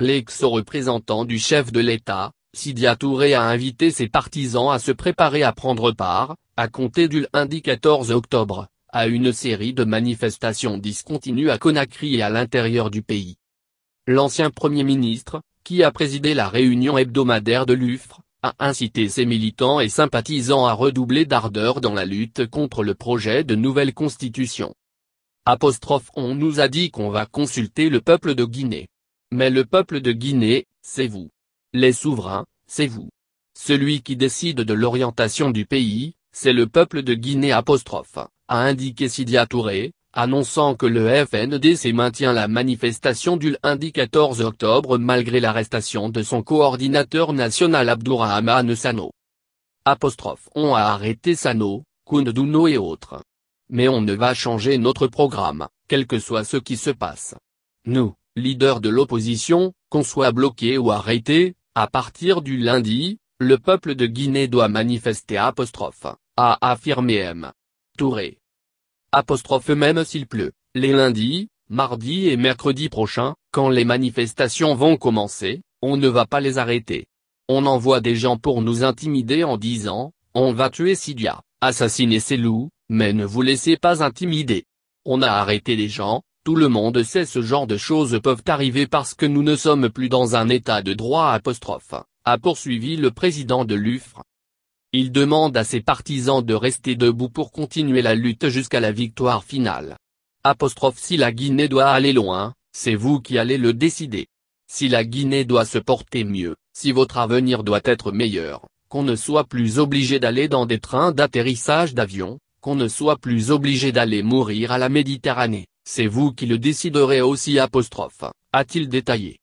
l'ex-représentant du chef de l'État, Sidia Touré a invité ses partisans à se préparer à prendre part, à compter du lundi 14 octobre, à une série de manifestations discontinues à Conakry et à l'intérieur du pays. L'ancien Premier ministre, qui a présidé la réunion hebdomadaire de l'UFRE, a incité ses militants et sympathisants à redoubler d'ardeur dans la lutte contre le projet de nouvelle constitution. Apostrophe on nous a dit qu'on va consulter le peuple de Guinée. Mais le peuple de Guinée, c'est vous. Les souverains, c'est vous. Celui qui décide de l'orientation du pays, c'est le peuple de Guinée apostrophe, a indiqué Sidia Touré, annonçant que le FNDC maintient la manifestation du lundi 14 octobre malgré l'arrestation de son coordinateur national Abdourahmane Sano. Apostrophe on a arrêté Sano, Koundouno et autres. Mais on ne va changer notre programme, quel que soit ce qui se passe. Nous, leader de l'opposition, qu'on soit bloqué ou arrêté, à partir du lundi, le peuple de Guinée doit manifester apostrophe, a affirmé M. Touré. Apostrophe même s'il pleut, les lundis, mardis et mercredis prochains, quand les manifestations vont commencer, on ne va pas les arrêter. On envoie des gens pour nous intimider en disant, on va tuer Sidia, assassiner ses loups, mais ne vous laissez pas intimider. On a arrêté les gens, tout le monde sait ce genre de choses peuvent arriver parce que nous ne sommes plus dans un état de droit a poursuivi le président de l'UFRE. Il demande à ses partisans de rester debout pour continuer la lutte jusqu'à la victoire finale. si la Guinée doit aller loin, c'est vous qui allez le décider. Si la Guinée doit se porter mieux, si votre avenir doit être meilleur, qu'on ne soit plus obligé d'aller dans des trains d'atterrissage d'avions, qu'on ne soit plus obligé d'aller mourir à la Méditerranée, c'est vous qui le déciderez aussi apostrophe, a-t-il détaillé.